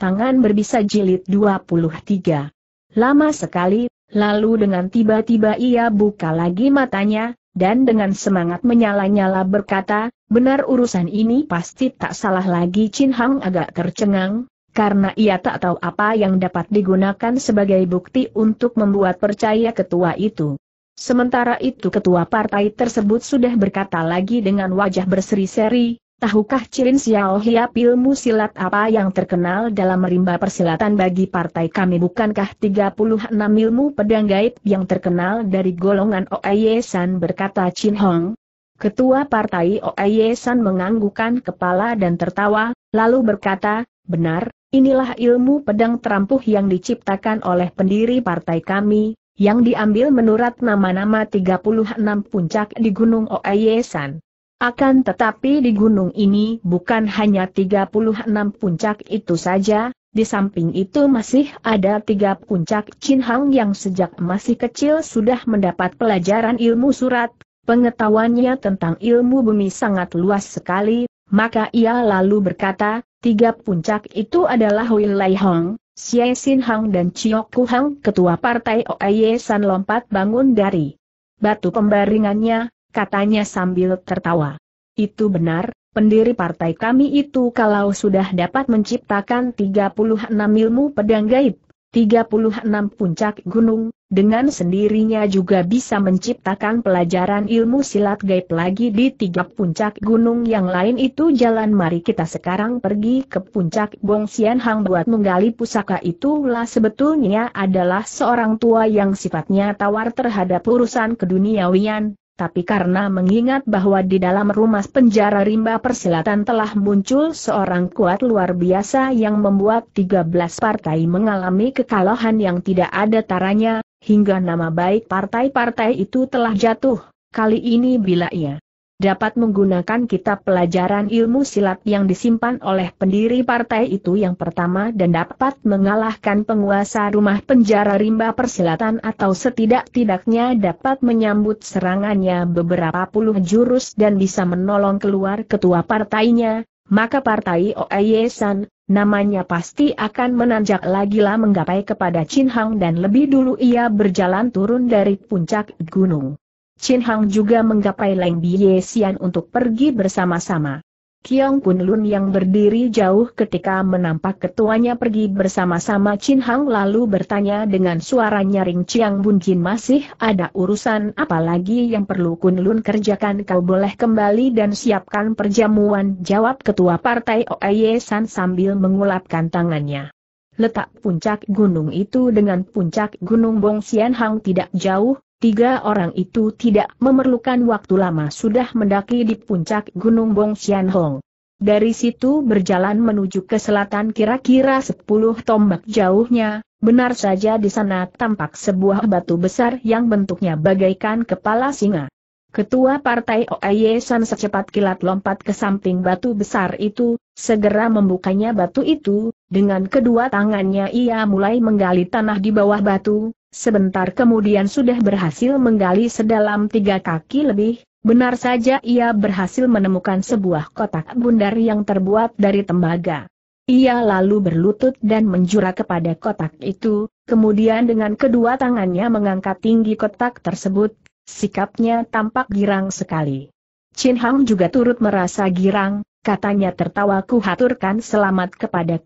Tangan berbisa jilid 23. Lama sekali, lalu dengan tiba-tiba ia buka lagi matanya, dan dengan semangat menyala-nyala berkata, benar urusan ini pasti tak salah lagi Chin Hang agak tercengang, karena ia tak tahu apa yang dapat digunakan sebagai bukti untuk membuat percaya ketua itu. Sementara itu ketua partai tersebut sudah berkata lagi dengan wajah berseri-seri, Tahukah Cilin Xiao Hiap ilmu silat apa yang terkenal dalam rimba persilatan bagi partai kami bukankah 36 ilmu pedang gaib yang terkenal dari golongan Oye San berkata Chin Hong? Ketua partai Oye San menganggukan kepala dan tertawa, lalu berkata, benar, inilah ilmu pedang terampuh yang diciptakan oleh pendiri partai kami, yang diambil menurut nama-nama 36 puncak di Gunung Oye San. Akan tetapi di gunung ini bukan hanya 36 puncak itu saja, di samping itu masih ada tiga puncak Chin Hang yang sejak masih kecil sudah mendapat pelajaran ilmu surat, pengetahuannya tentang ilmu bumi sangat luas sekali, maka ia lalu berkata, tiga puncak itu adalah Lai Hong, Xie Sin Hang dan Chiok Hang. ketua partai Oye San lompat bangun dari batu pembaringannya, katanya sambil tertawa. Itu benar, pendiri partai kami itu kalau sudah dapat menciptakan 36 ilmu pedang gaib, 36 puncak gunung, dengan sendirinya juga bisa menciptakan pelajaran ilmu silat gaib lagi di tiga puncak gunung yang lain itu jalan mari kita sekarang pergi ke puncak Bong Sian Hang buat menggali pusaka itulah sebetulnya adalah seorang tua yang sifatnya tawar terhadap urusan keduniawian, tapi karena mengingat bahwa di dalam rumah penjara rimba persilatan telah muncul seorang kuat luar biasa yang membuat 13 partai mengalami kekalahan yang tidak ada taranya, hingga nama baik partai-partai itu telah jatuh, kali ini bila ia dapat menggunakan kitab pelajaran ilmu silat yang disimpan oleh pendiri partai itu yang pertama dan dapat mengalahkan penguasa rumah penjara rimba persilatan atau setidak-tidaknya dapat menyambut serangannya beberapa puluh jurus dan bisa menolong keluar ketua partainya, maka partai Oayesan, namanya pasti akan menanjak lagi-lah menggapai kepada Chin Hang dan lebih dulu ia berjalan turun dari puncak gunung. Chin Hang juga menggapai Leng Bie Xian untuk pergi bersama-sama. Kiong Kun Lun yang berdiri jauh ketika menampak ketuanya pergi bersama-sama Chin Hang lalu bertanya dengan suara nyaring Chiang Bun Jin masih ada urusan apalagi yang perlu Kun Lun kerjakan kau boleh kembali dan siapkan perjamuan jawab ketua partai Oye San sambil mengulapkan tangannya. Letak puncak gunung itu dengan puncak gunung Bong Sian Hang tidak jauh, Tiga orang itu tidak memerlukan waktu lama sudah mendaki di puncak Gunung Bong Hong. Dari situ berjalan menuju ke selatan kira-kira 10 tombak jauhnya, benar saja di sana tampak sebuah batu besar yang bentuknya bagaikan kepala singa. Ketua Partai OAY San secepat kilat lompat ke samping batu besar itu, segera membukanya batu itu, dengan kedua tangannya ia mulai menggali tanah di bawah batu, sebentar kemudian sudah berhasil menggali sedalam tiga kaki lebih, benar saja ia berhasil menemukan sebuah kotak bundar yang terbuat dari tembaga. Ia lalu berlutut dan menjura kepada kotak itu, kemudian dengan kedua tangannya mengangkat tinggi kotak tersebut, Sikapnya tampak girang sekali. Chin Hang juga turut merasa girang, katanya tertawa kuhaturkan selamat kepada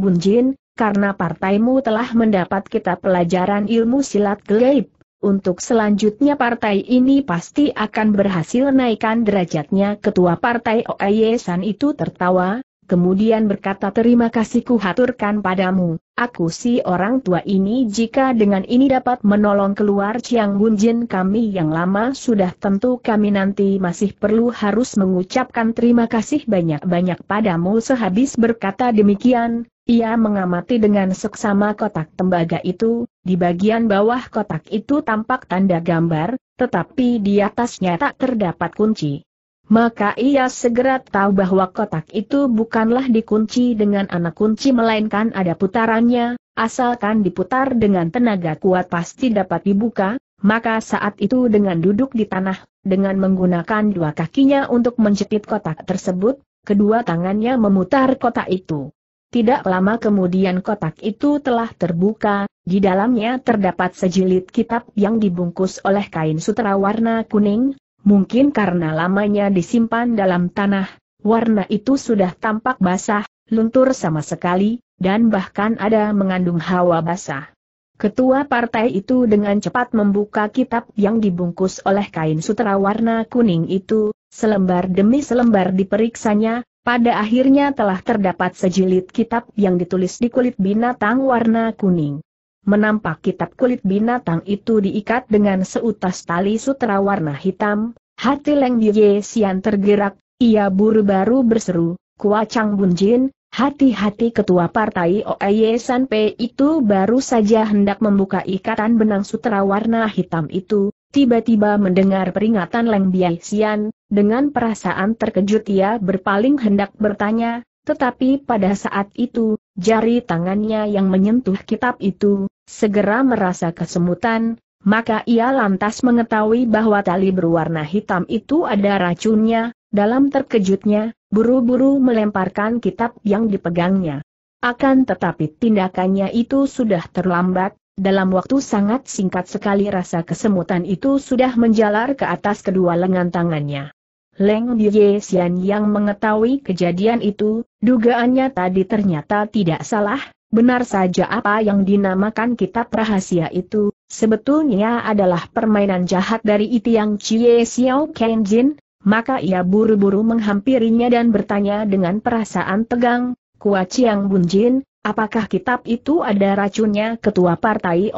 Bun Jin, karena partaimu telah mendapat kita pelajaran ilmu silat gelip. Untuk selanjutnya partai ini pasti akan berhasil naikkan derajatnya ketua partai OAY itu tertawa, kemudian berkata terima kasih kuhaturkan padamu, aku si orang tua ini jika dengan ini dapat menolong keluar Chiang Bunjin kami yang lama sudah tentu kami nanti masih perlu harus mengucapkan terima kasih banyak-banyak padamu sehabis berkata demikian, ia mengamati dengan seksama kotak tembaga itu, di bagian bawah kotak itu tampak tanda gambar, tetapi di atasnya tak terdapat kunci. Maka ia segera tahu bahwa kotak itu bukanlah dikunci dengan anak kunci melainkan ada putarannya, asalkan diputar dengan tenaga kuat pasti dapat dibuka, maka saat itu dengan duduk di tanah, dengan menggunakan dua kakinya untuk mencekik kotak tersebut, kedua tangannya memutar kotak itu. Tidak lama kemudian kotak itu telah terbuka, di dalamnya terdapat sejilid kitab yang dibungkus oleh kain sutra warna kuning, Mungkin karena lamanya disimpan dalam tanah, warna itu sudah tampak basah, luntur sama sekali, dan bahkan ada mengandung hawa basah. Ketua partai itu dengan cepat membuka kitab yang dibungkus oleh kain sutra warna kuning itu, selembar demi selembar diperiksanya, pada akhirnya telah terdapat sejilid kitab yang ditulis di kulit binatang warna kuning menampak kitab kulit binatang itu diikat dengan seutas tali sutra warna hitam, hati Leng Ye Sian tergerak, ia buru-baru berseru, Kuacang Bunjin, hati-hati ketua partai Oeye Sanpe itu baru saja hendak membuka ikatan benang sutra warna hitam itu, tiba-tiba mendengar peringatan Leng Biai Sian, dengan perasaan terkejut ia berpaling hendak bertanya, tetapi pada saat itu, jari tangannya yang menyentuh kitab itu, segera merasa kesemutan, maka ia lantas mengetahui bahwa tali berwarna hitam itu ada racunnya, dalam terkejutnya, buru-buru melemparkan kitab yang dipegangnya. Akan tetapi tindakannya itu sudah terlambat, dalam waktu sangat singkat sekali rasa kesemutan itu sudah menjalar ke atas kedua lengan tangannya. Leng Ye Xian yang mengetahui kejadian itu, dugaannya tadi ternyata tidak salah, benar saja apa yang dinamakan kitab rahasia itu, sebetulnya adalah permainan jahat dari Itiang Chie Xiao Kenjin, maka ia buru-buru menghampirinya dan bertanya dengan perasaan tegang, Kua Chiang Jin, apakah kitab itu ada racunnya? Ketua Partai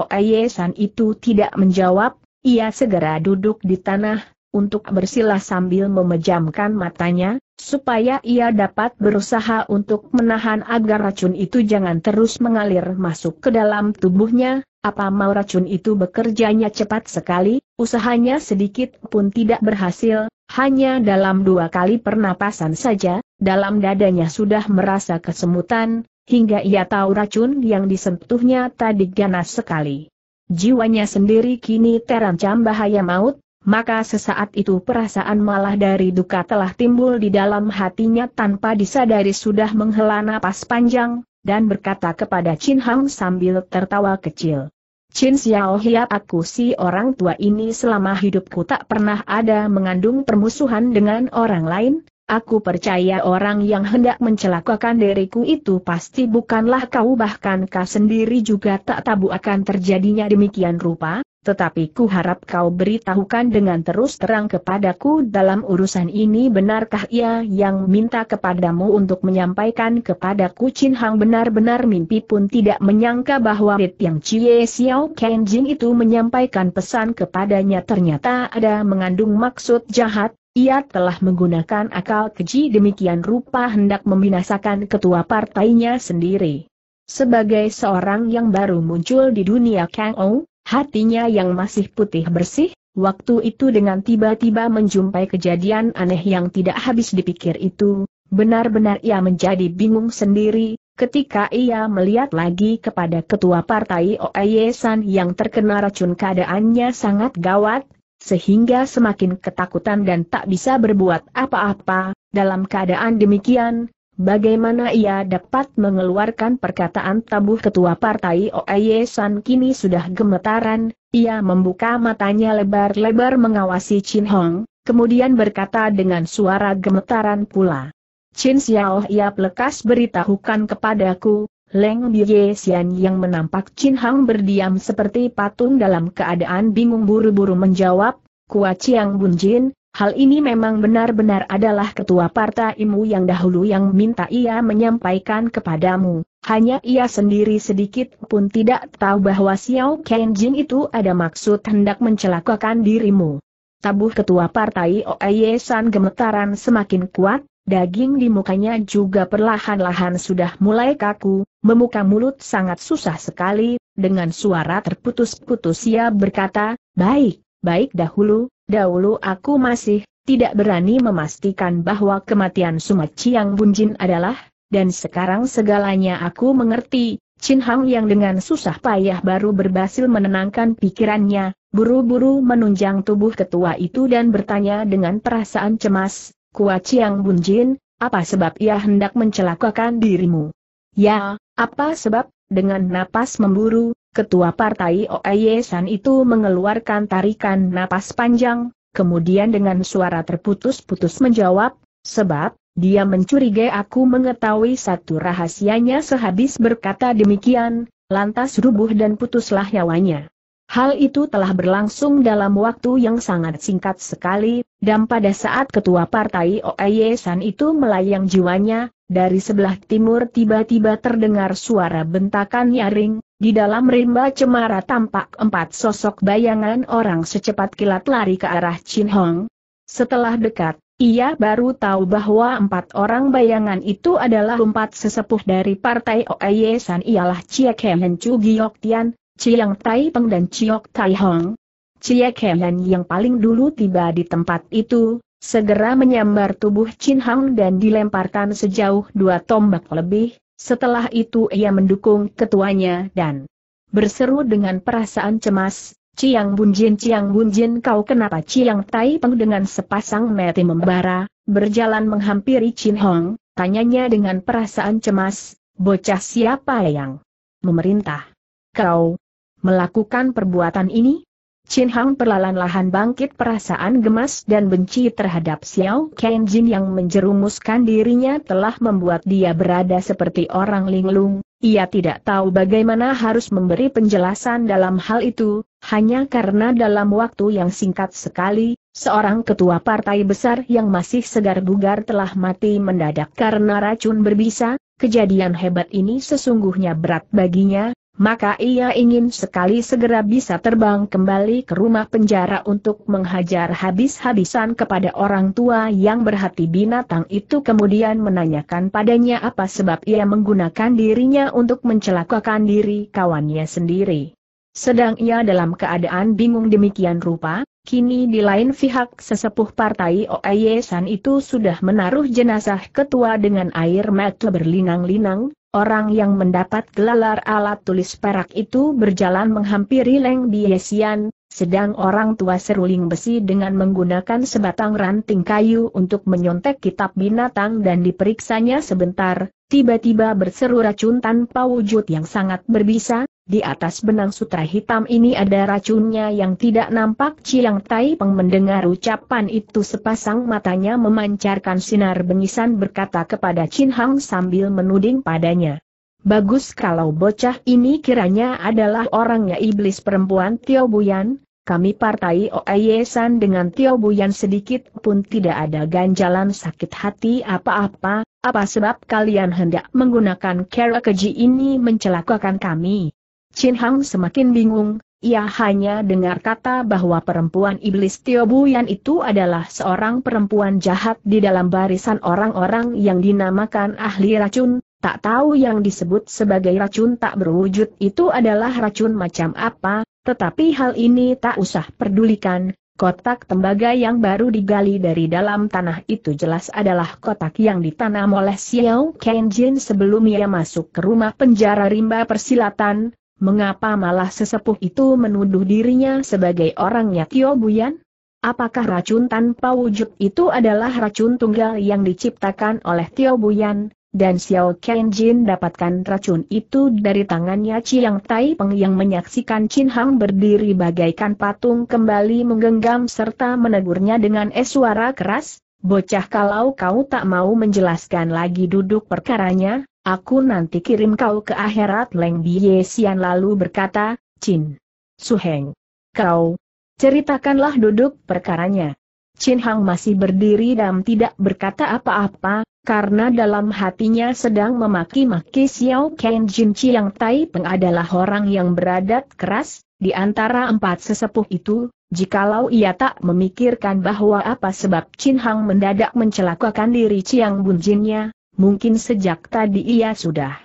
San itu tidak menjawab, ia segera duduk di tanah, untuk bersilah sambil memejamkan matanya, supaya ia dapat berusaha untuk menahan agar racun itu jangan terus mengalir masuk ke dalam tubuhnya, apa mau racun itu bekerjanya cepat sekali, usahanya sedikit pun tidak berhasil, hanya dalam dua kali pernapasan saja, dalam dadanya sudah merasa kesemutan, hingga ia tahu racun yang disentuhnya tadi ganas sekali. Jiwanya sendiri kini terancam bahaya maut, maka sesaat itu perasaan malah dari duka telah timbul di dalam hatinya tanpa disadari sudah menghela napas panjang, dan berkata kepada Chin Hang sambil tertawa kecil. Chin Xiao Hiap aku si orang tua ini selama hidupku tak pernah ada mengandung permusuhan dengan orang lain, aku percaya orang yang hendak mencelakakan diriku itu pasti bukanlah kau bahkan kau sendiri juga tak tabu akan terjadinya demikian rupa, tetapi ku harap kau beritahukan dengan terus terang kepadaku dalam urusan ini benarkah ia yang minta kepadamu untuk menyampaikan kepadaku Chin Hang benar-benar mimpi pun tidak menyangka bahwa Rit Yang Chie Xiao Kenjing itu menyampaikan pesan kepadanya ternyata ada mengandung maksud jahat, ia telah menggunakan akal keji demikian rupa hendak membinasakan ketua partainya sendiri. Sebagai seorang yang baru muncul di dunia Kang Ou, Hatinya yang masih putih bersih, waktu itu dengan tiba-tiba menjumpai kejadian aneh yang tidak habis dipikir itu, benar-benar ia menjadi bingung sendiri, ketika ia melihat lagi kepada ketua partai Oayesan yang terkena racun keadaannya sangat gawat, sehingga semakin ketakutan dan tak bisa berbuat apa-apa, dalam keadaan demikian, Bagaimana ia dapat mengeluarkan perkataan tabuh ketua partai OAY e San kini sudah gemetaran, ia membuka matanya lebar-lebar mengawasi Chin Hong, kemudian berkata dengan suara gemetaran pula. Chin Xiao ia lekas beritahukan kepadaku, Leng Bie Xian yang menampak Chin Hong berdiam seperti patung dalam keadaan bingung buru-buru menjawab, Kua Chiang Jin." Hal ini memang benar-benar adalah ketua partaimu yang dahulu yang minta ia menyampaikan kepadamu. Hanya ia sendiri sedikit pun tidak tahu bahwa Xiao Kenjin itu ada maksud hendak mencelakakan dirimu. Tabuh ketua partai Oye San gemetaran semakin kuat, daging di mukanya juga perlahan-lahan sudah mulai kaku, memuka mulut sangat susah sekali, dengan suara terputus-putus ia berkata, Baik, baik dahulu, dahulu aku masih tidak berani memastikan bahwa kematian Sumat Chiang Bunjin adalah, dan sekarang segalanya aku mengerti, Chin Hang yang dengan susah payah baru berhasil menenangkan pikirannya, buru-buru menunjang tubuh ketua itu dan bertanya dengan perasaan cemas, Kuat Chiang Bunjin, apa sebab ia hendak mencelakakan dirimu? Ya, apa sebab? Dengan napas memburu, ketua partai Oeyesan itu mengeluarkan tarikan napas panjang, kemudian dengan suara terputus-putus menjawab, sebab, dia mencurigai aku mengetahui satu rahasianya sehabis berkata demikian, lantas rubuh dan putuslah nyawanya. Hal itu telah berlangsung dalam waktu yang sangat singkat sekali, dan pada saat ketua partai OAE San itu melayang jiwanya, dari sebelah timur tiba-tiba terdengar suara bentakan nyaring, di dalam rimba cemara tampak empat sosok bayangan orang secepat kilat lari ke arah Chin Hong. Setelah dekat, ia baru tahu bahwa empat orang bayangan itu adalah empat sesepuh dari partai OAE San ialah Chia Kehen Chu Giok Tian, Chiang Tai Peng dan Chiok Tai Hong. Cie Kehan yang paling dulu tiba di tempat itu, segera menyambar tubuh Chin Hang dan dilemparkan sejauh dua tombak lebih, setelah itu ia mendukung ketuanya dan berseru dengan perasaan cemas, Ciang Bunjin Ciang Bunjin kau kenapa Ciang Tai Peng dengan sepasang mati membara, berjalan menghampiri Chin Hong, tanyanya dengan perasaan cemas, bocah siapa yang memerintah? Kau melakukan perbuatan ini? Chin Hang perlahan-lahan bangkit perasaan gemas dan benci terhadap Xiao Ken Jin yang menjerumuskan dirinya telah membuat dia berada seperti orang linglung. Ia tidak tahu bagaimana harus memberi penjelasan dalam hal itu, hanya karena dalam waktu yang singkat sekali, seorang ketua partai besar yang masih segar bugar telah mati mendadak karena racun berbisa, kejadian hebat ini sesungguhnya berat baginya, maka ia ingin sekali segera bisa terbang kembali ke rumah penjara untuk menghajar habis-habisan kepada orang tua yang berhati binatang itu kemudian menanyakan padanya apa sebab ia menggunakan dirinya untuk mencelakakan diri kawannya sendiri. Sedang ia dalam keadaan bingung demikian rupa, kini di lain pihak sesepuh partai Oayesan itu sudah menaruh jenazah ketua dengan air mata berlinang-linang, Orang yang mendapat gelar alat tulis perak itu berjalan menghampiri Leng Biesian, sedang orang tua seruling besi dengan menggunakan sebatang ranting kayu untuk menyontek kitab binatang dan diperiksanya sebentar, tiba-tiba berseru racun tanpa wujud yang sangat berbisa, di atas benang sutra hitam ini ada racunnya yang tidak nampak Chiang Tai Peng mendengar ucapan itu sepasang matanya memancarkan sinar bengisan berkata kepada Chin Hang sambil menuding padanya. Bagus kalau bocah ini kiranya adalah orangnya iblis perempuan Tio Buyan, kami partai Oayesan dengan Tio Buyan sedikit pun tidak ada ganjalan sakit hati apa-apa, apa sebab kalian hendak menggunakan cara keji ini mencelakakan kami? Chin Hang semakin bingung, ia hanya dengar kata bahwa perempuan iblis Tio Buyan itu adalah seorang perempuan jahat di dalam barisan orang-orang yang dinamakan ahli racun, tak tahu yang disebut sebagai racun tak berwujud itu adalah racun macam apa, tetapi hal ini tak usah perdulikan. kotak tembaga yang baru digali dari dalam tanah itu jelas adalah kotak yang ditanam oleh Xiao Kenjin sebelum ia masuk ke rumah penjara rimba persilatan, mengapa malah sesepuh itu menuduh dirinya sebagai orangnya Tio Buyan? Apakah racun tanpa wujud itu adalah racun tunggal yang diciptakan oleh Tio Buyan, dan Xiao Kenjin dapatkan racun itu dari tangannya Chiang Tai Peng yang menyaksikan Chin Hang berdiri bagaikan patung kembali menggenggam serta menegurnya dengan es suara keras, bocah kalau kau tak mau menjelaskan lagi duduk perkaranya, Aku nanti kirim kau ke akhirat Leng Bie Sian lalu berkata, Chin. Suheng. Kau. Ceritakanlah duduk perkaranya. Chin Hang masih berdiri dan tidak berkata apa-apa, karena dalam hatinya sedang memaki-maki Xiao Ken Jin Chiang Tai Peng adalah orang yang beradat keras, di antara empat sesepuh itu, jikalau ia tak memikirkan bahwa apa sebab Chin Hang mendadak mencelakakan diri Chiang Jinnya mungkin sejak tadi ia sudah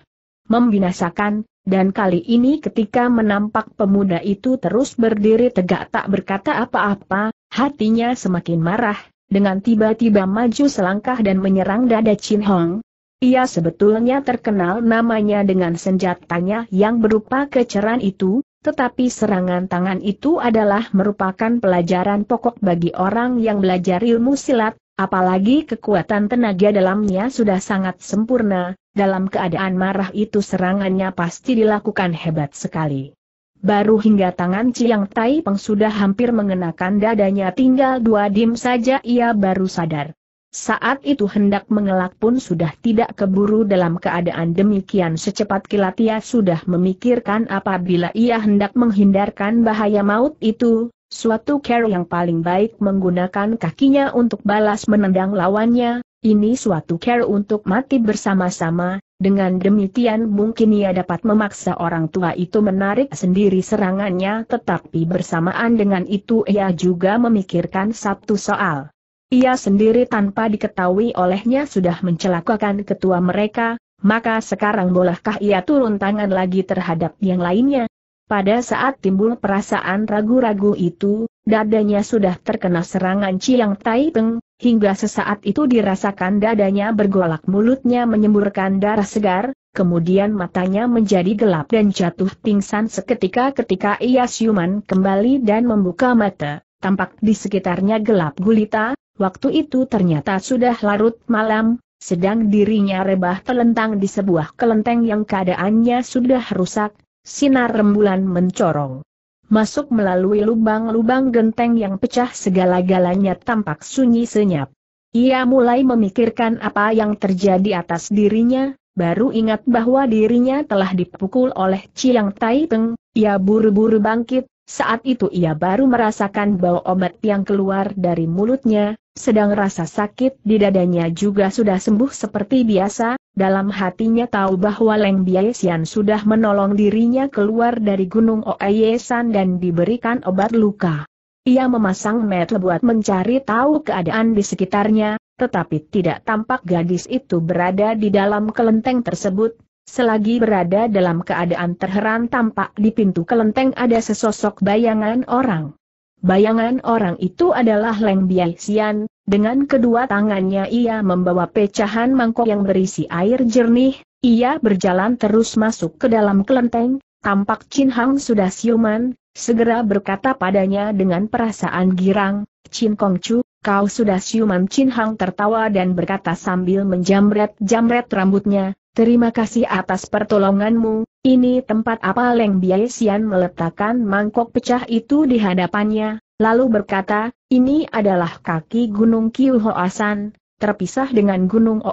membinasakan, dan kali ini ketika menampak pemuda itu terus berdiri tegak tak berkata apa-apa, hatinya semakin marah, dengan tiba-tiba maju selangkah dan menyerang dada Chin Hong. Ia sebetulnya terkenal namanya dengan senjatanya yang berupa keceran itu, tetapi serangan tangan itu adalah merupakan pelajaran pokok bagi orang yang belajar ilmu silat, Apalagi kekuatan tenaga dalamnya sudah sangat sempurna, dalam keadaan marah itu serangannya pasti dilakukan hebat sekali. Baru hingga tangan Chiang Tai Peng sudah hampir mengenakan dadanya tinggal dua dim saja ia baru sadar. Saat itu hendak mengelak pun sudah tidak keburu dalam keadaan demikian secepat kilat ia sudah memikirkan apabila ia hendak menghindarkan bahaya maut itu, Suatu cara yang paling baik menggunakan kakinya untuk balas menendang lawannya, ini suatu cara untuk mati bersama-sama, dengan demikian mungkin ia dapat memaksa orang tua itu menarik sendiri serangannya tetapi bersamaan dengan itu ia juga memikirkan satu soal. Ia sendiri tanpa diketahui olehnya sudah mencelakakan ketua mereka, maka sekarang bolehkah ia turun tangan lagi terhadap yang lainnya? Pada saat timbul perasaan ragu-ragu itu, dadanya sudah terkena serangan Chiang Tai Peng, hingga sesaat itu dirasakan dadanya bergolak mulutnya menyemburkan darah segar, kemudian matanya menjadi gelap dan jatuh pingsan seketika ketika ia siuman kembali dan membuka mata, tampak di sekitarnya gelap gulita, waktu itu ternyata sudah larut malam, sedang dirinya rebah telentang di sebuah kelenteng yang keadaannya sudah rusak, sinar rembulan mencorong. Masuk melalui lubang-lubang genteng yang pecah segala-galanya tampak sunyi senyap. Ia mulai memikirkan apa yang terjadi atas dirinya, baru ingat bahwa dirinya telah dipukul oleh Chiang Tai ia buru-buru bangkit, saat itu ia baru merasakan bau obat yang keluar dari mulutnya, sedang rasa sakit di dadanya juga sudah sembuh seperti biasa, dalam hatinya tahu bahwa Leng Biaisian sudah menolong dirinya keluar dari Gunung Oayesan dan diberikan obat luka. Ia memasang mata buat mencari tahu keadaan di sekitarnya, tetapi tidak tampak gadis itu berada di dalam kelenteng tersebut. Selagi berada dalam keadaan terheran tampak di pintu kelenteng ada sesosok bayangan orang. Bayangan orang itu adalah Leng Biai Xian, dengan kedua tangannya ia membawa pecahan mangkok yang berisi air jernih, ia berjalan terus masuk ke dalam kelenteng, tampak Chin Hang sudah siuman, segera berkata padanya dengan perasaan girang, Chin Kong Chu, kau sudah siuman Chin Hang tertawa dan berkata sambil menjamret-jamret rambutnya, Terima kasih atas pertolonganmu, ini tempat apa Leng Biaisian meletakkan mangkok pecah itu di hadapannya, lalu berkata, ini adalah kaki Gunung Kiuhoasan, terpisah dengan Gunung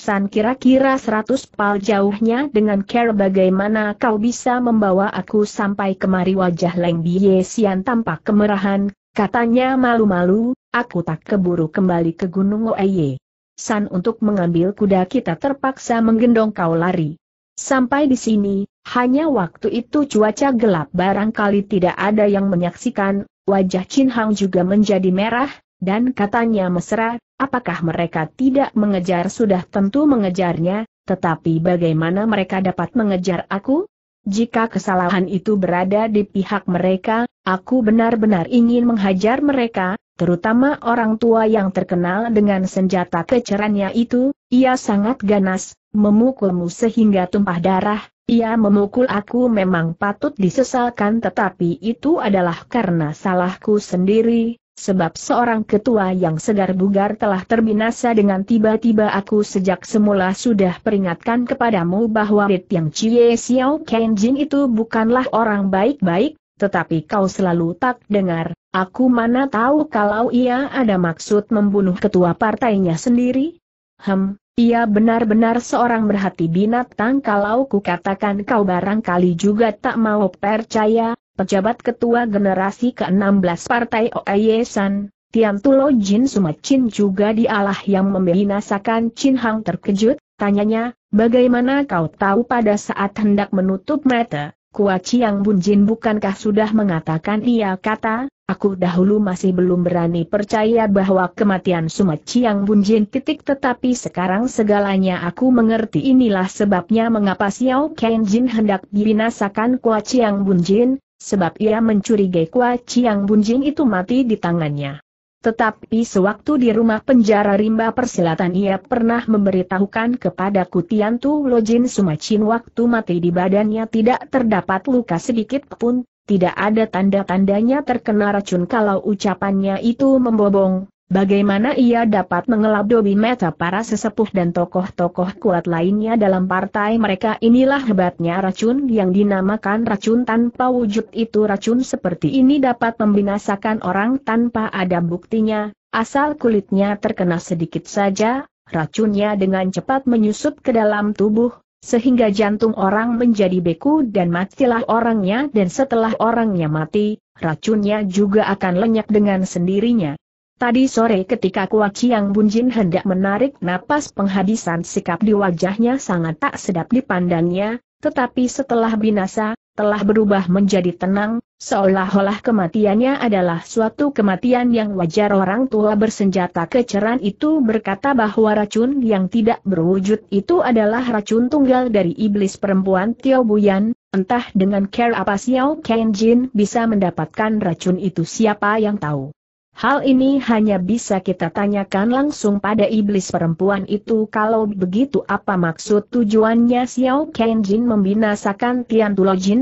San kira-kira 100 pal jauhnya dengan care bagaimana kau bisa membawa aku sampai kemari wajah Leng Biesian tampak kemerahan, katanya malu-malu, aku tak keburu kembali ke Gunung Oaye. San untuk mengambil kuda kita terpaksa menggendong kau lari. Sampai di sini, hanya waktu itu cuaca gelap barangkali tidak ada yang menyaksikan, wajah Chin Hang juga menjadi merah, dan katanya mesra, apakah mereka tidak mengejar sudah tentu mengejarnya, tetapi bagaimana mereka dapat mengejar aku? Jika kesalahan itu berada di pihak mereka, aku benar-benar ingin menghajar mereka, terutama orang tua yang terkenal dengan senjata kecerannya itu, ia sangat ganas, memukulmu sehingga tumpah darah, ia memukul aku memang patut disesalkan tetapi itu adalah karena salahku sendiri, sebab seorang ketua yang segar bugar telah terbinasa dengan tiba-tiba aku sejak semula sudah peringatkan kepadamu bahwa Rit yang Cie Xiao Kenjin itu bukanlah orang baik-baik, tetapi kau selalu tak dengar, aku mana tahu kalau ia ada maksud membunuh ketua partainya sendiri? Hem, ia benar-benar seorang berhati binatang kalau katakan kau barangkali juga tak mau percaya, pejabat ketua generasi ke-16 Partai OAY San, Tiam Tulo Jin Chin juga dialah yang membinasakan Chin Hang terkejut, tanyanya, bagaimana kau tahu pada saat hendak menutup mata? Kua yang Bunjin bukankah sudah mengatakan ia kata, aku dahulu masih belum berani percaya bahwa kematian Sumat yang Bunjin titik tetapi sekarang segalanya aku mengerti inilah sebabnya mengapa Xiao Kenjin hendak dibinasakan Kua yang Bunjin, sebab ia mencurigai Kua yang Bunjin itu mati di tangannya. Tetapi sewaktu di rumah penjara rimba persilatan ia pernah memberitahukan kepada Kutiantu Lojin Sumacin waktu mati di badannya tidak terdapat luka sedikit pun, tidak ada tanda-tandanya terkena racun kalau ucapannya itu membobong, Bagaimana ia dapat mengelap dobi meta para sesepuh dan tokoh-tokoh kuat lainnya dalam partai mereka inilah hebatnya racun yang dinamakan racun tanpa wujud itu racun seperti ini dapat membinasakan orang tanpa ada buktinya, asal kulitnya terkena sedikit saja, racunnya dengan cepat menyusup ke dalam tubuh, sehingga jantung orang menjadi beku dan matilah orangnya dan setelah orangnya mati, racunnya juga akan lenyap dengan sendirinya. Tadi sore ketika kuaci yang Bunjin hendak menarik napas penghabisan sikap di wajahnya sangat tak sedap dipandangnya, tetapi setelah binasa, telah berubah menjadi tenang, seolah-olah kematiannya adalah suatu kematian yang wajar orang tua bersenjata keceran itu berkata bahwa racun yang tidak berwujud itu adalah racun tunggal dari iblis perempuan Tio Buyan, entah dengan care apa Xiao Kenjin bisa mendapatkan racun itu siapa yang tahu. Hal ini hanya bisa kita tanyakan langsung pada iblis perempuan itu kalau begitu apa maksud tujuannya Xiao Kenjin membinasakan Tian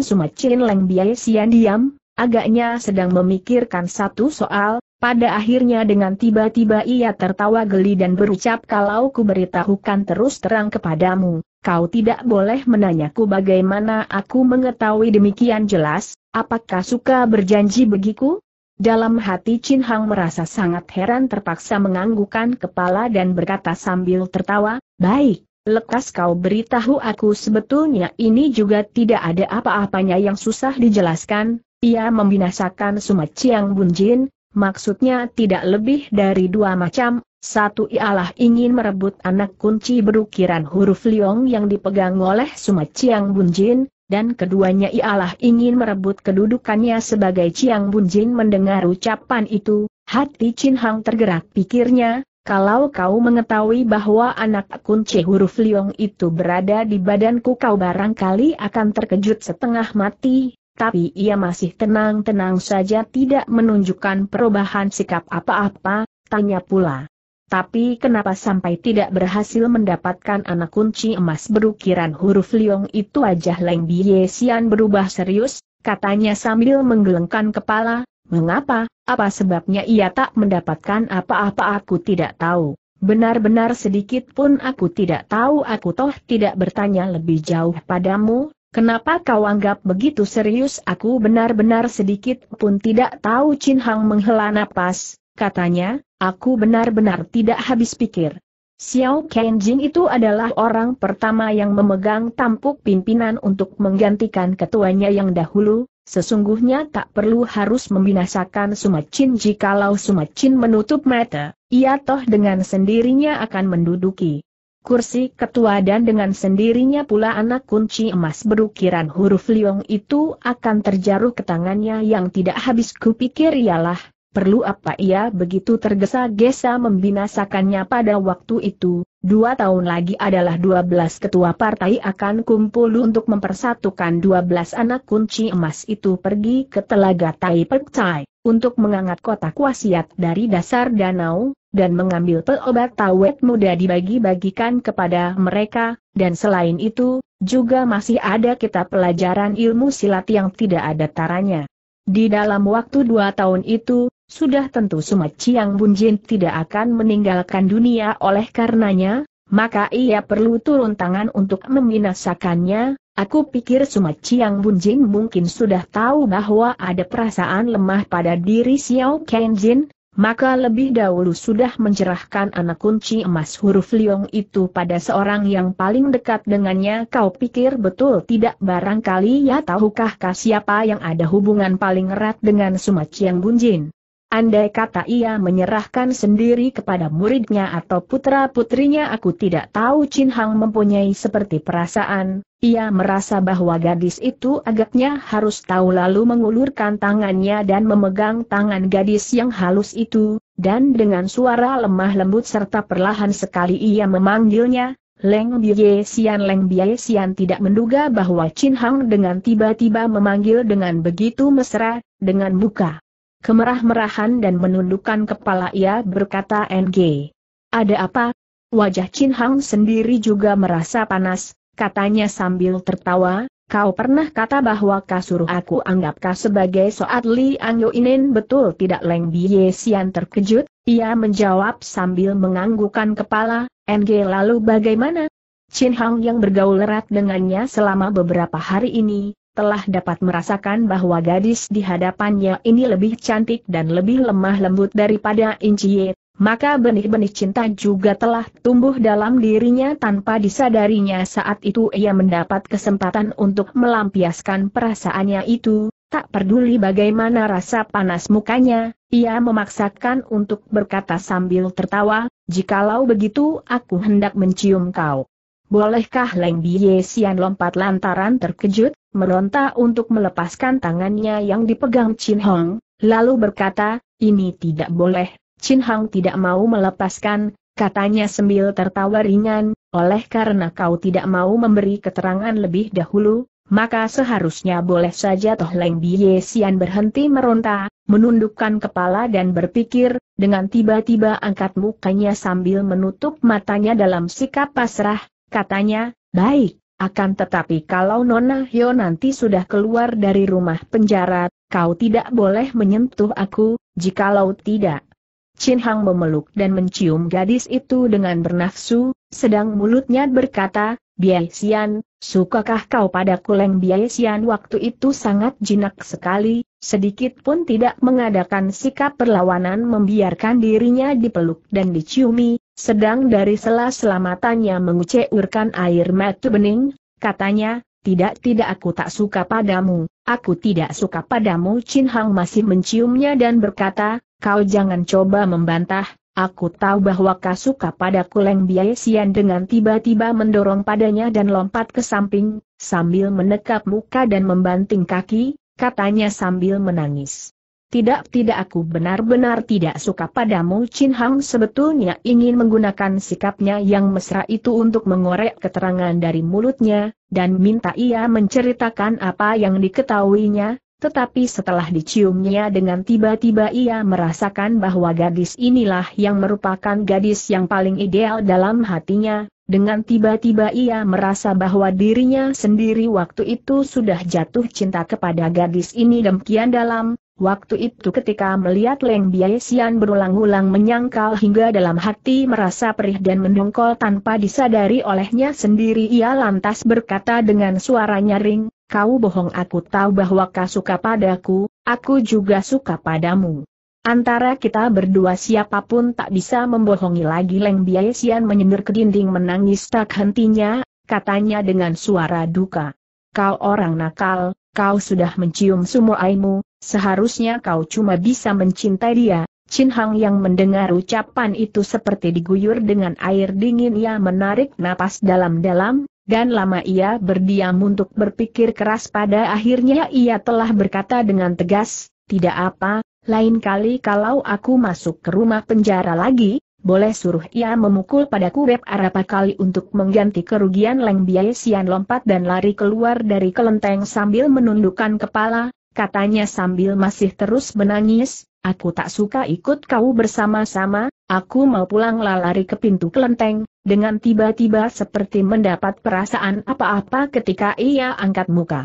Suma Chin Leng Biai Xian diam, agaknya sedang memikirkan satu soal, pada akhirnya dengan tiba-tiba ia tertawa geli dan berucap kalau ku beritahukan terus terang kepadamu, kau tidak boleh menanyaku bagaimana aku mengetahui demikian jelas, apakah suka berjanji begiku? Dalam hati Chin Hang merasa sangat heran terpaksa menganggukkan kepala dan berkata sambil tertawa, Baik, lekas kau beritahu aku sebetulnya ini juga tidak ada apa-apanya yang susah dijelaskan, ia membinasakan Sumat Chiang Bun Jin, maksudnya tidak lebih dari dua macam, satu ialah ingin merebut anak kunci berukiran huruf Liong yang dipegang oleh Sumat Chiang Bun Jin dan keduanya ialah ingin merebut kedudukannya sebagai Chiang Bunjin mendengar ucapan itu, hati Chin Hang tergerak pikirnya, kalau kau mengetahui bahwa anak kunci huruf Liong itu berada di badanku kau barangkali akan terkejut setengah mati, tapi ia masih tenang-tenang saja tidak menunjukkan perubahan sikap apa-apa, tanya pula. Tapi kenapa sampai tidak berhasil mendapatkan anak kunci emas berukiran huruf Liong itu wajah Leng Bie Sian berubah serius, katanya sambil menggelengkan kepala, mengapa, apa sebabnya ia tak mendapatkan apa-apa aku tidak tahu. Benar-benar sedikit pun aku tidak tahu aku toh tidak bertanya lebih jauh padamu, kenapa kau anggap begitu serius aku benar-benar sedikit pun tidak tahu Chin Hang menghela napas, katanya, Aku benar-benar tidak habis pikir. Xiao Kenjin itu adalah orang pertama yang memegang tampuk pimpinan untuk menggantikan ketuanya yang dahulu, sesungguhnya tak perlu harus membinasakan Sumacin jikalau Sumacin menutup mata, ia toh dengan sendirinya akan menduduki kursi ketua dan dengan sendirinya pula anak kunci emas berukiran huruf liong itu akan terjaruh ke tangannya yang tidak habis kupikir ialah Perlu apa ia begitu tergesa-gesa membinasakannya pada waktu itu, dua tahun lagi adalah 12 ketua partai akan kumpul untuk mempersatukan 12 anak kunci emas itu pergi ke telaga Tai Percai, untuk mengangkat kotak wasiat dari dasar danau, dan mengambil peobat tawet muda dibagi-bagikan kepada mereka, dan selain itu, juga masih ada kitab pelajaran ilmu silat yang tidak ada taranya. Di dalam waktu dua tahun itu, sudah tentu Sumat Chiang Bunjin tidak akan meninggalkan dunia oleh karenanya, maka ia perlu turun tangan untuk membinasakannya, Aku pikir Sumat Chiang Bunjin mungkin sudah tahu bahwa ada perasaan lemah pada diri Xiao Kenjin, maka lebih dahulu sudah mencerahkan anak kunci emas huruf Liong itu pada seorang yang paling dekat dengannya kau pikir betul tidak barangkali ya tahukah siapa yang ada hubungan paling erat dengan Sumat Chiang Bunjin. Andai kata ia menyerahkan sendiri kepada muridnya atau putra-putrinya aku tidak tahu Chin Hang mempunyai seperti perasaan, ia merasa bahwa gadis itu agaknya harus tahu lalu mengulurkan tangannya dan memegang tangan gadis yang halus itu, dan dengan suara lemah lembut serta perlahan sekali ia memanggilnya, Leng Biye Sian Leng Biye Sian tidak menduga bahwa Chin Hang dengan tiba-tiba memanggil dengan begitu mesra, dengan buka. Kemerah-merahan dan menundukkan kepala ia berkata NG. Ada apa? Wajah Chin Hang sendiri juga merasa panas, katanya sambil tertawa, kau pernah kata bahwa kasur aku anggap kau sebagai soat Li Angyo betul tidak Leng Biye Sian terkejut, ia menjawab sambil menganggukkan kepala, NG lalu bagaimana? Chin Hang yang bergaul erat dengannya selama beberapa hari ini, telah dapat merasakan bahwa gadis di hadapannya ini lebih cantik dan lebih lemah lembut daripada Inciye, maka benih-benih cinta juga telah tumbuh dalam dirinya tanpa disadarinya saat itu ia mendapat kesempatan untuk melampiaskan perasaannya itu, tak peduli bagaimana rasa panas mukanya, ia memaksakan untuk berkata sambil tertawa, jikalau begitu aku hendak mencium kau. Bolehkah Leng Biye Sian lompat lantaran terkejut? meronta untuk melepaskan tangannya yang dipegang Chin Hong, lalu berkata, ini tidak boleh, Chin Hong tidak mau melepaskan, katanya sambil tertawa ringan, oleh karena kau tidak mau memberi keterangan lebih dahulu, maka seharusnya boleh saja Toh Leng Bie Sian berhenti meronta, menundukkan kepala dan berpikir, dengan tiba-tiba angkat mukanya sambil menutup matanya dalam sikap pasrah, katanya, baik, akan tetapi kalau Nona Hyo nanti sudah keluar dari rumah penjara, kau tidak boleh menyentuh aku, jikalau tidak. Chin Hang memeluk dan mencium gadis itu dengan bernafsu, sedang mulutnya berkata, Biai Sian, sukakah kau pada kuleng Biai Xian waktu itu sangat jinak sekali, sedikit pun tidak mengadakan sikap perlawanan membiarkan dirinya dipeluk dan diciumi, sedang dari sela selamatannya mengucurkan air mata bening, katanya, tidak-tidak aku tak suka padamu, aku tidak suka padamu Chin Hang masih menciumnya dan berkata, kau jangan coba membantah, aku tahu bahwa kau suka pada Leng Biai Sian dengan tiba-tiba mendorong padanya dan lompat ke samping, sambil menekap muka dan membanting kaki, katanya sambil menangis. Tidak, tidak aku benar-benar tidak suka padamu. Chin Hang sebetulnya ingin menggunakan sikapnya yang mesra itu untuk mengorek keterangan dari mulutnya, dan minta ia menceritakan apa yang diketahuinya, tetapi setelah diciumnya dengan tiba-tiba ia merasakan bahwa gadis inilah yang merupakan gadis yang paling ideal dalam hatinya, dengan tiba-tiba ia merasa bahwa dirinya sendiri waktu itu sudah jatuh cinta kepada gadis ini demikian dalam, Waktu itu ketika melihat Leng Biayesian berulang-ulang menyangkal hingga dalam hati merasa perih dan mendongkol tanpa disadari olehnya sendiri ia lantas berkata dengan suara nyaring, kau bohong aku tahu bahwa kau suka padaku, aku juga suka padamu. Antara kita berdua siapapun tak bisa membohongi lagi Leng Biayesian menyendir ke dinding menangis tak hentinya, katanya dengan suara duka kau orang nakal, kau sudah mencium semua aimu, seharusnya kau cuma bisa mencintai dia. Chin Hang yang mendengar ucapan itu seperti diguyur dengan air dingin ia menarik napas dalam-dalam, dan lama ia berdiam untuk berpikir keras pada akhirnya ia telah berkata dengan tegas, tidak apa, lain kali kalau aku masuk ke rumah penjara lagi, boleh suruh ia memukul pada web arapa kali untuk mengganti kerugian Leng Biai Sian lompat dan lari keluar dari kelenteng sambil menundukkan kepala, katanya sambil masih terus menangis, aku tak suka ikut kau bersama-sama, aku mau pulang lari ke pintu kelenteng, dengan tiba-tiba seperti mendapat perasaan apa-apa ketika ia angkat muka.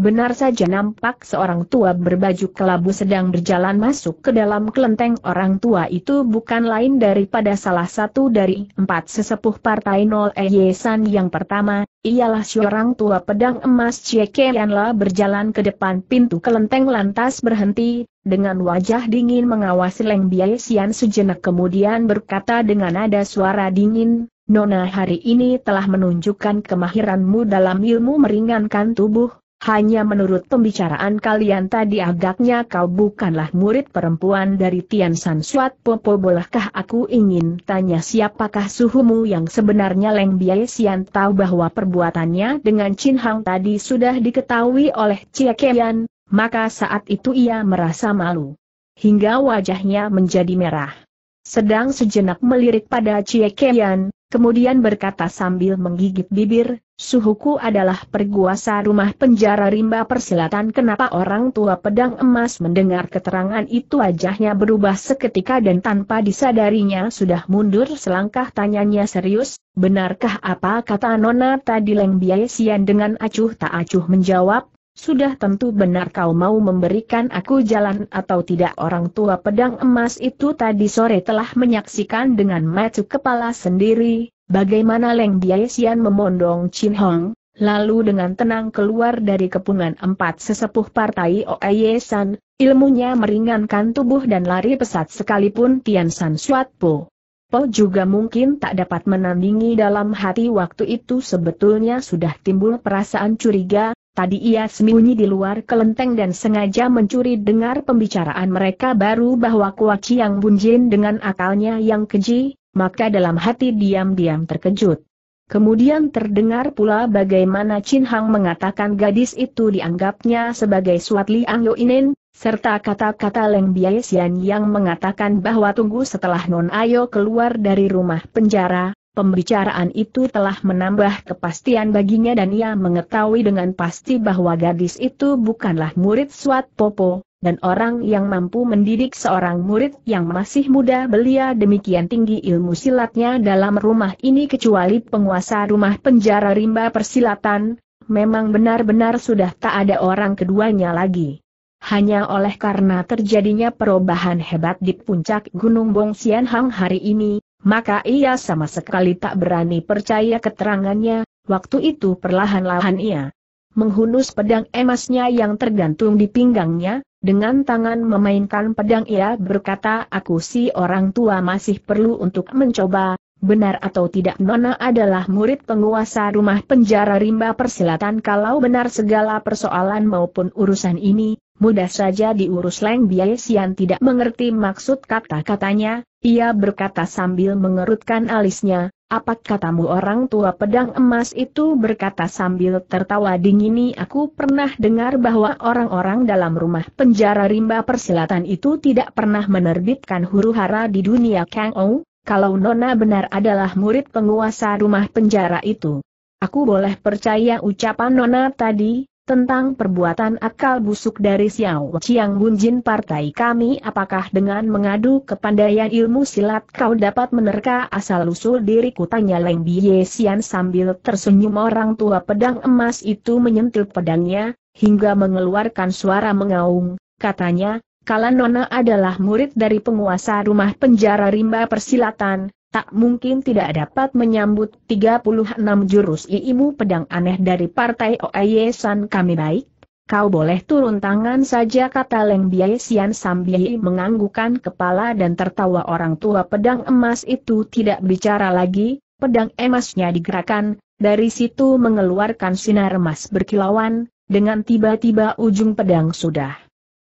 Benar saja nampak seorang tua berbaju kelabu sedang berjalan masuk ke dalam kelenteng orang tua itu bukan lain daripada salah satu dari empat sesepuh partai Nol Eyesan eh, yang pertama, ialah seorang tua pedang emas Ciekianla berjalan ke depan pintu kelenteng lantas berhenti, dengan wajah dingin mengawasi Leng Biaisian sejenak kemudian berkata dengan nada suara dingin, Nona hari ini telah menunjukkan kemahiranmu dalam ilmu meringankan tubuh, hanya menurut pembicaraan kalian tadi agaknya kau bukanlah murid perempuan dari Tian San Suat Popo bolehkah aku ingin tanya siapakah suhumu yang sebenarnya Leng Biai Sian tahu bahwa perbuatannya dengan Chin Hang tadi sudah diketahui oleh Cie Kian, maka saat itu ia merasa malu. Hingga wajahnya menjadi merah. Sedang sejenak melirik pada Cie Kian, kemudian berkata sambil menggigit bibir, Suhuku adalah perguasa rumah penjara rimba persilatan kenapa orang tua pedang emas mendengar keterangan itu wajahnya berubah seketika dan tanpa disadarinya sudah mundur selangkah tanyanya serius, benarkah apa kata Nona tadi Leng sian dengan acuh tak acuh menjawab, sudah tentu benar kau mau memberikan aku jalan atau tidak orang tua pedang emas itu tadi sore telah menyaksikan dengan macu kepala sendiri, Bagaimana Leng Diaesian memondong Chin Hong, lalu dengan tenang keluar dari kepungan empat sesepuh partai Oeye ilmunya meringankan tubuh dan lari pesat sekalipun Tian San Suat Po. Po juga mungkin tak dapat menandingi dalam hati waktu itu sebetulnya sudah timbul perasaan curiga, tadi ia sembunyi di luar kelenteng dan sengaja mencuri dengar pembicaraan mereka baru bahwa Kuaci yang bunjin dengan akalnya yang keji, maka dalam hati diam-diam terkejut. Kemudian terdengar pula bagaimana Chin Hang mengatakan gadis itu dianggapnya sebagai Suat Liang Yoinin, serta kata-kata Leng Biaisian yang mengatakan bahwa tunggu setelah Non Ayo keluar dari rumah penjara, Pembicaraan itu telah menambah kepastian baginya dan ia mengetahui dengan pasti bahwa gadis itu bukanlah murid Swat Popo, dan orang yang mampu mendidik seorang murid yang masih muda belia demikian tinggi ilmu silatnya dalam rumah ini kecuali penguasa rumah penjara rimba persilatan, memang benar-benar sudah tak ada orang keduanya lagi. Hanya oleh karena terjadinya perubahan hebat di puncak Gunung Bongsian Hang hari ini, maka ia sama sekali tak berani percaya keterangannya, waktu itu perlahan-lahan ia menghunus pedang emasnya yang tergantung di pinggangnya, dengan tangan memainkan pedang ia berkata aku si orang tua masih perlu untuk mencoba, Benar atau tidak Nona adalah murid penguasa rumah penjara rimba persilatan kalau benar segala persoalan maupun urusan ini, mudah saja diurus Leng Biasian tidak mengerti maksud kata-katanya, ia berkata sambil mengerutkan alisnya, apa katamu orang tua pedang emas itu berkata sambil tertawa dingin dingini aku pernah dengar bahwa orang-orang dalam rumah penjara rimba persilatan itu tidak pernah menerbitkan huru hara di dunia Kang Ou, kalau Nona benar adalah murid penguasa rumah penjara itu. Aku boleh percaya ucapan Nona tadi, tentang perbuatan akal busuk dari Xiao Chiang Bunjin partai kami apakah dengan mengadu kepandaian ilmu silat kau dapat menerka asal-usul diriku tanya Leng Bie Xian sambil tersenyum orang tua pedang emas itu menyentil pedangnya, hingga mengeluarkan suara mengaung, katanya, Kala Nona adalah murid dari penguasa rumah penjara rimba persilatan, tak mungkin tidak dapat menyambut 36 jurus ilmu pedang aneh dari partai Oye San kami baik. Kau boleh turun tangan saja kata Leng Biai sambil menganggukan kepala dan tertawa orang tua pedang emas itu tidak bicara lagi, pedang emasnya digerakkan, dari situ mengeluarkan sinar emas berkilauan, dengan tiba-tiba ujung pedang sudah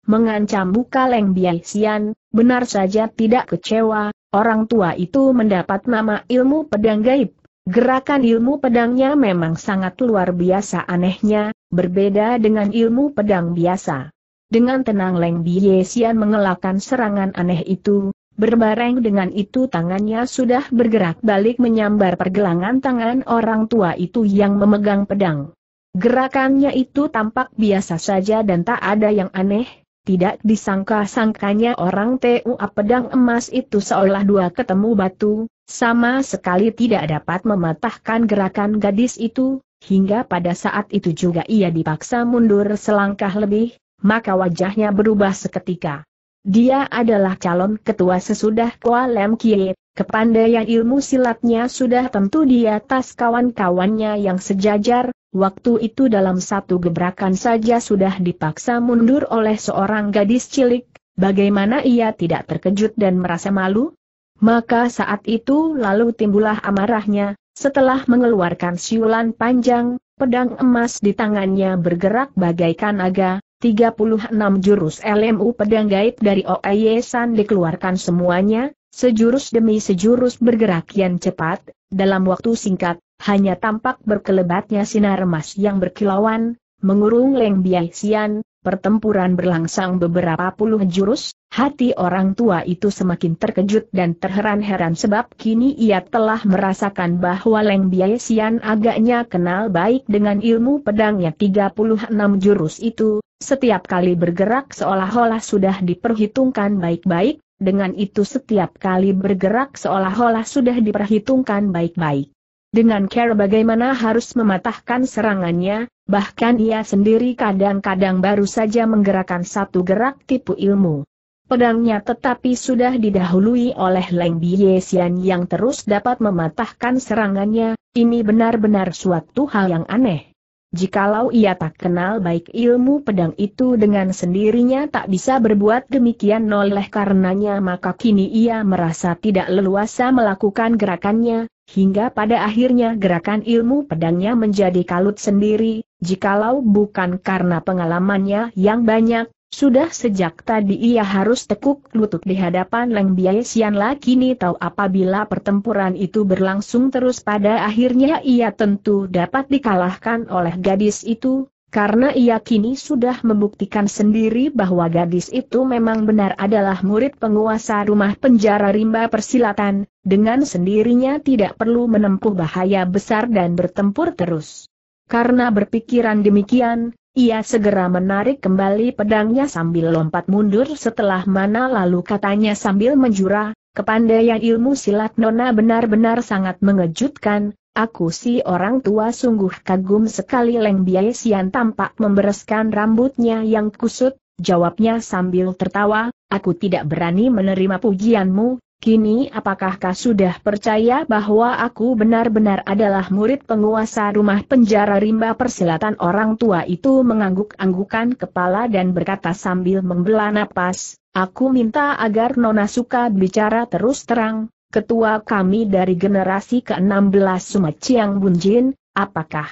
mengancam Bukaleng Biaisian, benar saja tidak kecewa, orang tua itu mendapat nama ilmu pedang gaib. Gerakan ilmu pedangnya memang sangat luar biasa anehnya, berbeda dengan ilmu pedang biasa. Dengan tenang Leng Biesian mengelakkan serangan aneh itu, berbareng dengan itu tangannya sudah bergerak balik menyambar pergelangan tangan orang tua itu yang memegang pedang. Gerakannya itu tampak biasa saja dan tak ada yang aneh, tidak disangka-sangkanya orang tua pedang emas itu seolah dua ketemu batu, sama sekali tidak dapat mematahkan gerakan gadis itu, hingga pada saat itu juga ia dipaksa mundur selangkah lebih, maka wajahnya berubah seketika. Dia adalah calon ketua sesudah Kualem Kiet, Kepandaian ilmu silatnya sudah tentu di atas kawan-kawannya yang sejajar, waktu itu dalam satu gebrakan saja sudah dipaksa mundur oleh seorang gadis cilik, bagaimana ia tidak terkejut dan merasa malu? Maka saat itu lalu timbullah amarahnya, setelah mengeluarkan siulan panjang, pedang emas di tangannya bergerak bagaikan naga, 36 jurus LMU pedang gaib dari OAY San dikeluarkan semuanya, Sejurus demi sejurus bergerak yang cepat, dalam waktu singkat, hanya tampak berkelebatnya sinar emas yang berkilauan, mengurung Leng Biai Sian. pertempuran berlangsung beberapa puluh jurus, hati orang tua itu semakin terkejut dan terheran-heran sebab kini ia telah merasakan bahwa Leng Biai Sian agaknya kenal baik dengan ilmu pedangnya 36 jurus itu, setiap kali bergerak seolah-olah sudah diperhitungkan baik-baik, dengan itu setiap kali bergerak seolah-olah sudah diperhitungkan baik-baik. Dengan care bagaimana harus mematahkan serangannya, bahkan ia sendiri kadang-kadang baru saja menggerakkan satu gerak tipu ilmu. Pedangnya tetapi sudah didahului oleh Leng Biesian yang terus dapat mematahkan serangannya, ini benar-benar suatu hal yang aneh. Jikalau ia tak kenal baik ilmu pedang itu dengan sendirinya tak bisa berbuat demikian oleh karenanya maka kini ia merasa tidak leluasa melakukan gerakannya, hingga pada akhirnya gerakan ilmu pedangnya menjadi kalut sendiri, jikalau bukan karena pengalamannya yang banyak, sudah sejak tadi ia harus tekuk lutut di hadapan Leng Biai Xianla kini tahu apabila pertempuran itu berlangsung terus pada akhirnya ia tentu dapat dikalahkan oleh gadis itu, karena ia kini sudah membuktikan sendiri bahwa gadis itu memang benar adalah murid penguasa rumah penjara rimba persilatan, dengan sendirinya tidak perlu menempuh bahaya besar dan bertempur terus. Karena berpikiran demikian, ia segera menarik kembali pedangnya sambil lompat mundur setelah mana lalu katanya sambil menjura, kepandaian ilmu silat Nona benar-benar sangat mengejutkan, aku si orang tua sungguh kagum sekali Leng Biai tampak membereskan rambutnya yang kusut, jawabnya sambil tertawa, aku tidak berani menerima pujianmu, Kini apakah kau sudah percaya bahwa aku benar-benar adalah murid penguasa rumah penjara rimba persilatan orang tua itu mengangguk-anggukan kepala dan berkata sambil membelah napas, aku minta agar Nona suka bicara terus terang, ketua kami dari generasi ke-16 Sumaciang Bunjin, apakah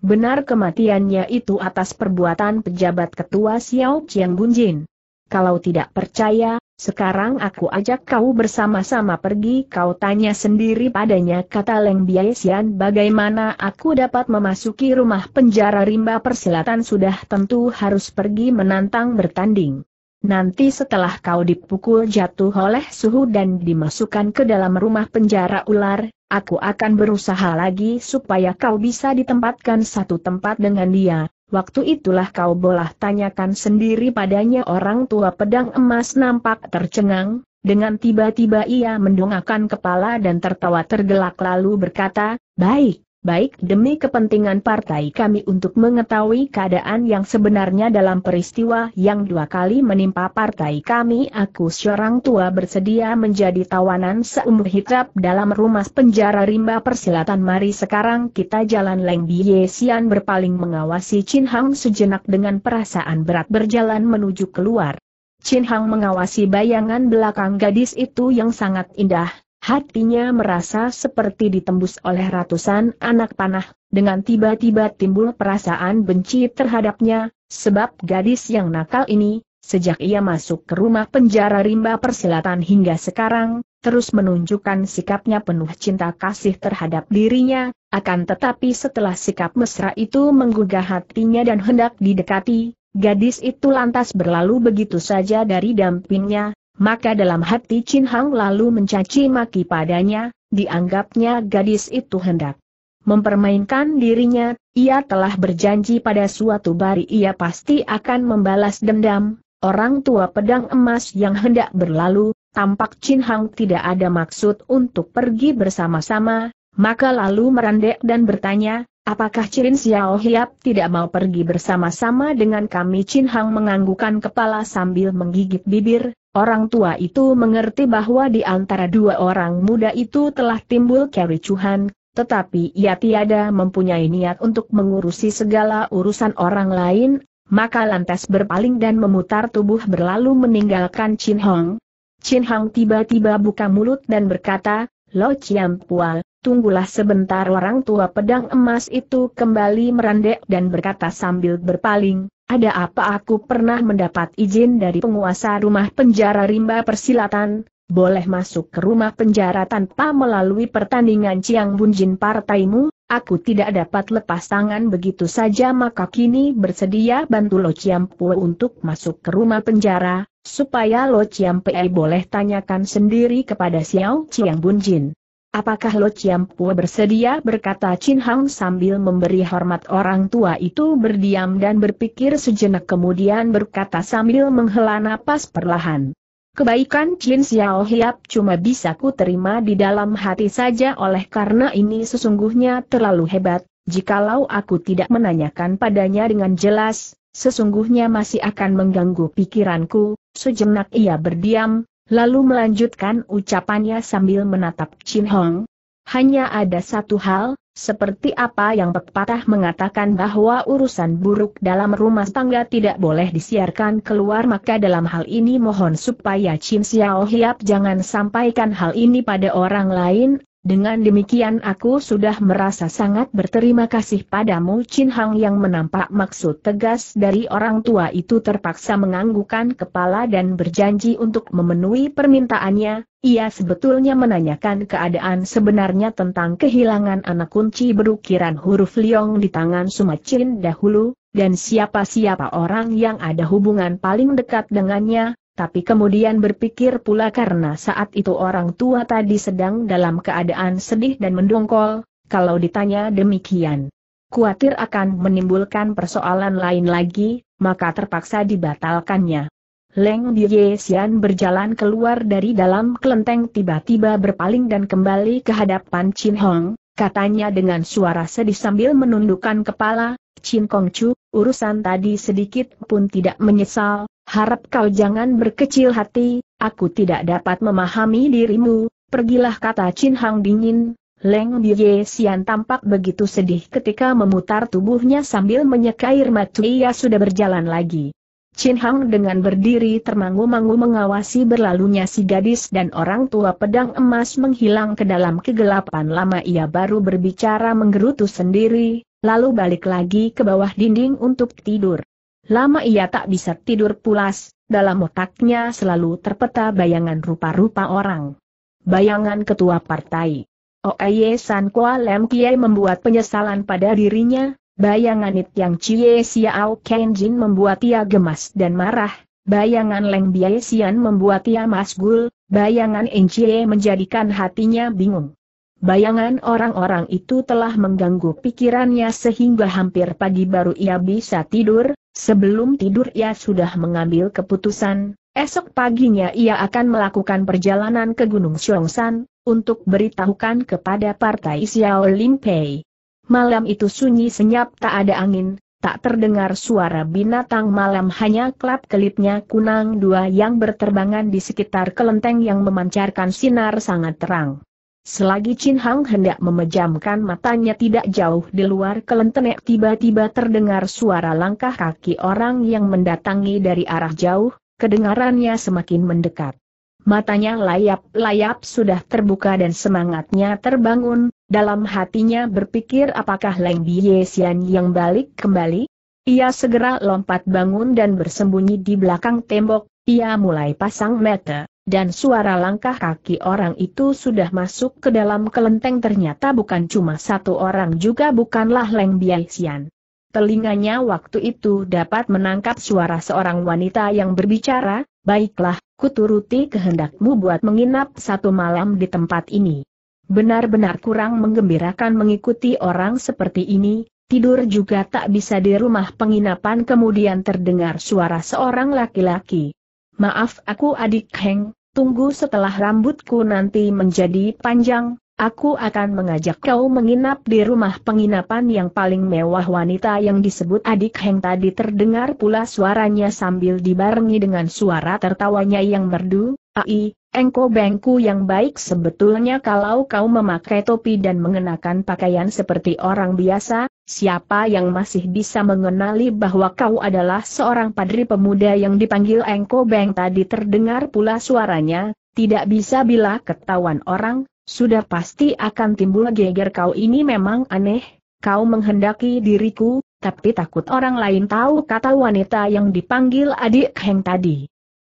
benar kematiannya itu atas perbuatan pejabat ketua Xiao Chiang Bunjin? Kalau tidak percaya, sekarang aku ajak kau bersama-sama pergi kau tanya sendiri padanya kata Leng Biaisian bagaimana aku dapat memasuki rumah penjara rimba persilatan sudah tentu harus pergi menantang bertanding. Nanti setelah kau dipukul jatuh oleh suhu dan dimasukkan ke dalam rumah penjara ular, aku akan berusaha lagi supaya kau bisa ditempatkan satu tempat dengan dia, Waktu itulah kau boleh tanyakan sendiri padanya orang tua pedang emas nampak tercengang, dengan tiba-tiba ia mendongakkan kepala dan tertawa tergelak lalu berkata, Baik, baik demi kepentingan partai kami untuk mengetahui keadaan yang sebenarnya dalam peristiwa yang dua kali menimpa partai kami. Aku seorang tua bersedia menjadi tawanan seumur hidup dalam rumah penjara rimba persilatan. Mari sekarang kita jalan Leng Bie Sian berpaling mengawasi Chin Hang sejenak dengan perasaan berat berjalan menuju keluar. Chin Hang mengawasi bayangan belakang gadis itu yang sangat indah, Hatinya merasa seperti ditembus oleh ratusan anak panah, dengan tiba-tiba timbul perasaan benci terhadapnya, sebab gadis yang nakal ini, sejak ia masuk ke rumah penjara rimba persilatan hingga sekarang, terus menunjukkan sikapnya penuh cinta kasih terhadap dirinya, akan tetapi setelah sikap mesra itu menggugah hatinya dan hendak didekati, gadis itu lantas berlalu begitu saja dari dampingnya, maka dalam hati Chin Hang lalu mencaci maki padanya, dianggapnya gadis itu hendak mempermainkan dirinya, ia telah berjanji pada suatu hari ia pasti akan membalas dendam, orang tua pedang emas yang hendak berlalu, tampak Chin Hang tidak ada maksud untuk pergi bersama-sama, maka lalu merendek dan bertanya, apakah Chin Xiao Hiap tidak mau pergi bersama-sama dengan kami Chin Hang menganggukan kepala sambil menggigit bibir, Orang tua itu mengerti bahwa di antara dua orang muda itu telah timbul kericuhan, tetapi ia tiada mempunyai niat untuk mengurusi segala urusan orang lain, maka lantas berpaling dan memutar tubuh berlalu meninggalkan Chin Hong. Chin Hong tiba-tiba buka mulut dan berkata, Lo Chiam Pua, tunggulah sebentar orang tua pedang emas itu kembali merendek dan berkata sambil berpaling, ada apa aku pernah mendapat izin dari penguasa rumah penjara rimba persilatan, boleh masuk ke rumah penjara tanpa melalui pertandingan Ciang Bunjin partaimu, aku tidak dapat lepas tangan begitu saja maka kini bersedia bantu Lo Pue untuk masuk ke rumah penjara, supaya Lo Pue boleh tanyakan sendiri kepada Xiao Ciang Bunjin. Apakah Lo Chiam bersedia berkata Chin Hang sambil memberi hormat orang tua itu berdiam dan berpikir sejenak kemudian berkata sambil menghela napas perlahan. Kebaikan Chin Xiao Hiap cuma bisa ku terima di dalam hati saja oleh karena ini sesungguhnya terlalu hebat, jikalau aku tidak menanyakan padanya dengan jelas, sesungguhnya masih akan mengganggu pikiranku, sejenak ia berdiam, Lalu melanjutkan ucapannya sambil menatap Chin Hong. Hanya ada satu hal, seperti apa yang pepatah mengatakan bahwa urusan buruk dalam rumah tangga tidak boleh disiarkan keluar maka dalam hal ini mohon supaya Chin Xiao Hiap jangan sampaikan hal ini pada orang lain dengan demikian aku sudah merasa sangat berterima kasih padamu Chin Hang yang menampak maksud tegas dari orang tua itu terpaksa menganggukkan kepala dan berjanji untuk memenuhi permintaannya, ia sebetulnya menanyakan keadaan sebenarnya tentang kehilangan anak kunci berukiran huruf liong di tangan Chin dahulu, dan siapa-siapa orang yang ada hubungan paling dekat dengannya, tapi kemudian berpikir pula karena saat itu orang tua tadi sedang dalam keadaan sedih dan mendongkol, kalau ditanya demikian. Kuatir akan menimbulkan persoalan lain lagi, maka terpaksa dibatalkannya. Leng Bie Xian berjalan keluar dari dalam kelenteng tiba-tiba berpaling dan kembali ke hadapan Chin Hong, katanya dengan suara sedih sambil menundukkan kepala, Chin Kong Chu, urusan tadi sedikit pun tidak menyesal, Harap kau jangan berkecil hati, aku tidak dapat memahami dirimu, pergilah kata Chin Hang dingin. Leng Biye Sian tampak begitu sedih ketika memutar tubuhnya sambil menyekair mata ia sudah berjalan lagi. Chin Hang dengan berdiri termangu-mangu mengawasi berlalunya si gadis dan orang tua pedang emas menghilang ke dalam kegelapan lama ia baru berbicara menggerutu sendiri, lalu balik lagi ke bawah dinding untuk tidur. Lama ia tak bisa tidur pulas, dalam otaknya selalu terpeta bayangan rupa-rupa orang. Bayangan ketua partai. Oeye San Kua Lem Kie membuat penyesalan pada dirinya, bayangan It Yang Chie Xiao Kenjin membuat ia gemas dan marah, bayangan Leng Biai Sian membuat ia masgul, bayangan encie menjadikan hatinya bingung. Bayangan orang-orang itu telah mengganggu pikirannya sehingga hampir pagi baru ia bisa tidur, Sebelum tidur ia sudah mengambil keputusan, esok paginya ia akan melakukan perjalanan ke Gunung Xiongshan, untuk beritahukan kepada partai Xiao Limpei. Malam itu sunyi senyap tak ada angin, tak terdengar suara binatang malam hanya kelap-kelipnya kunang dua yang berterbangan di sekitar kelenteng yang memancarkan sinar sangat terang. Selagi Chin Hang hendak memejamkan matanya tidak jauh di luar kelentenek tiba-tiba terdengar suara langkah kaki orang yang mendatangi dari arah jauh, kedengarannya semakin mendekat. Matanya layap-layap sudah terbuka dan semangatnya terbangun, dalam hatinya berpikir apakah Leng Bie Xian yang balik kembali? Ia segera lompat bangun dan bersembunyi di belakang tembok, ia mulai pasang mata dan suara langkah kaki orang itu sudah masuk ke dalam kelenteng ternyata bukan cuma satu orang juga bukanlah Leng Biaisian. Telinganya waktu itu dapat menangkap suara seorang wanita yang berbicara, baiklah, kuturuti kehendakmu buat menginap satu malam di tempat ini. Benar-benar kurang menggembirakan mengikuti orang seperti ini, tidur juga tak bisa di rumah penginapan kemudian terdengar suara seorang laki-laki. Maaf aku adik Heng, tunggu setelah rambutku nanti menjadi panjang, aku akan mengajak kau menginap di rumah penginapan yang paling mewah wanita yang disebut adik Heng tadi terdengar pula suaranya sambil dibarengi dengan suara tertawanya yang merdu, ai, engko bengku yang baik sebetulnya kalau kau memakai topi dan mengenakan pakaian seperti orang biasa, Siapa yang masih bisa mengenali bahwa kau adalah seorang padri pemuda yang dipanggil Engko Beng tadi terdengar pula suaranya, tidak bisa bila ketahuan orang, sudah pasti akan timbul geger kau ini memang aneh, kau menghendaki diriku, tapi takut orang lain tahu kata wanita yang dipanggil adik Heng tadi.